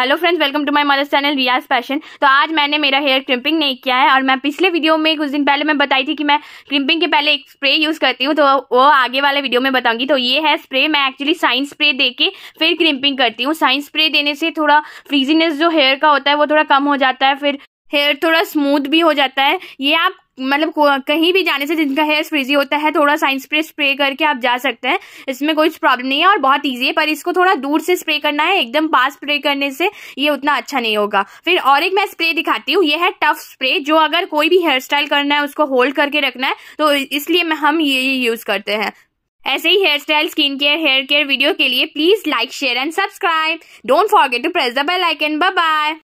hello friends welcome to my mother's channel Riyaz fashion तो आज मैंने मेरा हेयर क्रिम्पिंग नहीं किया है और मैं पिछले वीडियो में कुछ दिन पहले मैं बताई थी कि मैं क्रिम्पिंग के पहले एक स्प्रे यूज़ करती हूँ तो वो आगे वाले वीडियो में बताऊंगी तो ये है स्प्रे मैं एक्चुअली साइंस स्प्रे दे फिर क्रिम्पिंग करती हूँ साइंस स्प्रे देने से थोड़ा फ्रीजीनेस जो हेयर का होता है वो थोड़ा कम हो जाता है फिर हेयर थोड़ा स्मूथ भी हो जाता है ये आप मतलब कहीं भी जाने से जिनका हेयर फ्रीजी होता है थोड़ा साइन स्प्रे स्प्रे करके आप जा सकते हैं इसमें कोई प्रॉब्लम नहीं है और बहुत ईजी है पर इसको थोड़ा दूर से स्प्रे करना है एकदम पास स्प्रे करने से ये उतना अच्छा नहीं होगा फिर और एक मैं स्प्रे दिखाती हूँ ये है टफ स्प्रे जो अगर कोई भी हेयर स्टाइल करना है उसको होल्ड करके रखना है तो इसलिए हम ये यूज़ करते हैं ऐसे ही hair style skin care hair care video के लिए please like share and subscribe don't forget to press the bell icon bye bye